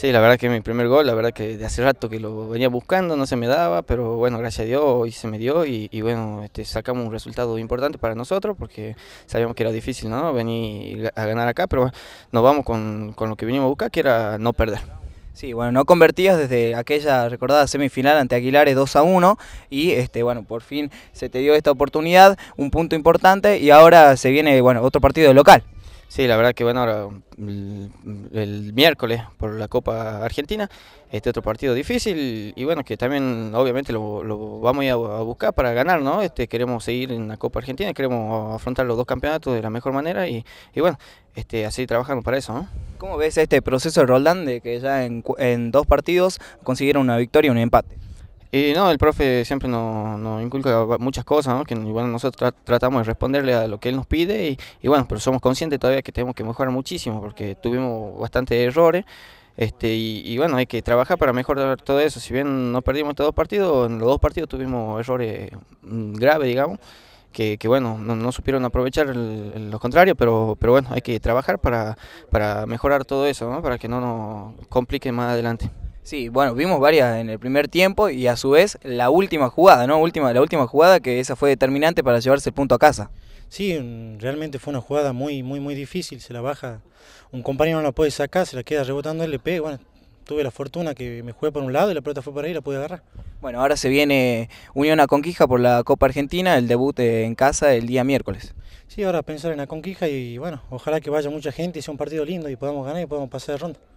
Sí, la verdad que mi primer gol, la verdad que de hace rato que lo venía buscando, no se me daba, pero bueno, gracias a Dios hoy se me dio y, bueno, este, sacamos un resultado importante para nosotros porque sabíamos que era difícil, ¿no? Venir a ganar acá, pero nos vamos con, lo que vinimos a buscar, que era no perder. Sí, bueno, no convertías desde aquella recordada semifinal ante Aguilares 2 a 1 y este bueno, por fin se te dio esta oportunidad, un punto importante y ahora se viene, bueno, otro partido de local. Sí, la verdad que bueno, ahora mm, el, miércoles por la Copa Argentina, este otro partido difícil y bueno, que también obviamente lo, vamos a, a, buscar para ganar, ¿no? Este, queremos seguir en la Copa Argentina, queremos afrontar los dos campeonatos de la mejor manera y, bueno, este, así trabajamos para eso, ¿no? ¿Cómo ves este proceso de Roldán de que ya en, en dos partidos consiguieron una victoria y un empate? Y no, el profe siempre nos, inculca muchas cosas, que bueno, nosotros tratamos de responderle a lo que él nos pide y, bueno, pero somos conscientes todavía que tenemos que mejorar muchísimo porque tuvimos bastantes errores. Este, y, bueno, hay que trabajar para mejorar todo eso. Si bien no perdimos estos dos partidos, en los dos partidos tuvimos errores mm, graves, digamos, que, bueno, no, supieron aprovechar lo contrario, pero, pero bueno, hay que trabajar para, para mejorar todo eso, para que no nos complique más adelante. Sí, bueno, vimos varias en el primer tiempo y a su vez la última jugada, ¿no? Última, la última jugada que esa fue determinante para llevarse el punto a casa. Sí, mm, realmente fue una jugada muy, muy, muy difícil. Se la baja, un compañero no la puede sacar, se la queda rebotando el LP. Bueno, tuve la fortuna que me jugué por un lado y la pelota fue por ahí y la pude agarrar. Bueno, ahora se viene Unión a Conquija por la Copa Argentina, el debut en casa el día miércoles. Sí, ahora pensar en la Conquija y bueno, ojalá que vaya mucha gente y sea un partido lindo y podamos ganar y podamos pasar de ronda.